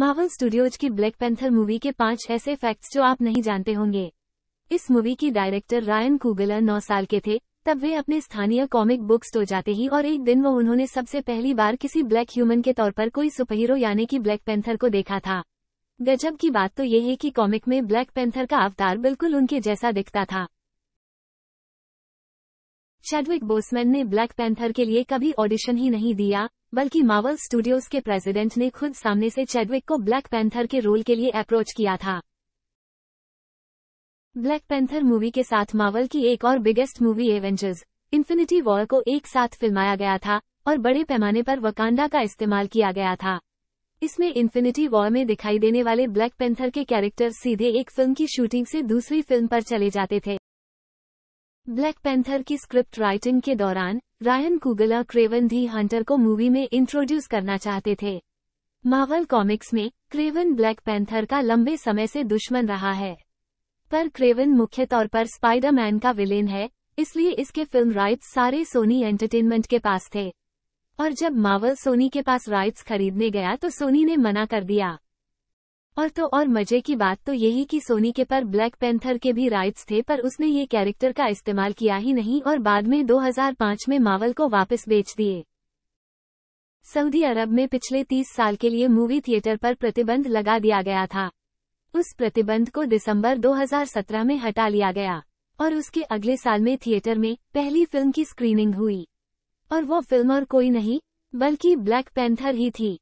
Marvel Studios की Black Panther movie के पांच ऐसे फैक्ट्स जो आप नहीं जानते होंगे इस मूवी की डायरेक्टर रायन कुगलर नौ साल के थे तब वे अपने स्थानीय कॉमिक बुक स्टोर जाते ही और एक दिन वो उन्होंने सबसे पहली बार किसी ब्लैक ह्यूमन के तौर पर कोई सुपरहीरो यानी कि ब्लैक पेंथर को देखा था गजब की बात तो ये है कि कॉमिक में ब्लैक पेंथर का अवतार बिल्कुल उनके जैसा दिखता था चैडविक बोसमैन ने ब्लैक पैंथर के लिए कभी ऑडिशन ही नहीं दिया बल्कि मावल स्टूडियोज के प्रेसिडेंट ने खुद सामने से चैडविक को ब्लैक पैंथर के रोल के लिए अप्रोच किया था ब्लैक पैंथर मूवी के साथ मावल की एक और biggest movie Avengers Infinity War को एक साथ फिल्माया गया था और बड़े पैमाने पर वकांडा का इस्तेमाल किया गया था इसमें इन्फिनिटी वॉर में दिखाई देने वाले ब्लैक पैंथर के कैरेक्टर सीधे एक फिल्म की शूटिंग से दूसरी फिल्म पर चले जाते थे ब्लैक पैंथर की स्क्रिप्ट राइटिंग के दौरान Ryan Coogler Kraven the Hunter को मूवी में इंट्रोड्यूस करना चाहते थे मावल कॉमिक्स में क्रेवन ब्लैक पैंथर का लंबे समय से दुश्मन रहा है पर क्रेवन मुख्य तौर पर स्पाइडरमैन का विलेन है इसलिए इसके फिल्म राइट्स सारे सोनी एंटरटेनमेंट के पास थे और जब मावल सोनी के पास राइट्स खरीदने गया तो सोनी ने मना कर दिया और तो और मजे की बात तो यही कि सोनी के पर ब्लैक पैंथर के भी राइट्स थे पर उसने ये कैरेक्टर का इस्तेमाल किया ही नहीं और बाद में 2005 में मावल को वापस बेच दिए सऊदी अरब में पिछले 30 साल के लिए मूवी थिएटर पर प्रतिबंध लगा दिया गया था उस प्रतिबंध को दिसंबर 2017 में हटा लिया गया और उसके अगले साल में थिएटर में पहली फिल्म की स्क्रीनिंग हुई और वो फिल्म और कोई नहीं बल्कि ब्लैक पैंथर ही थी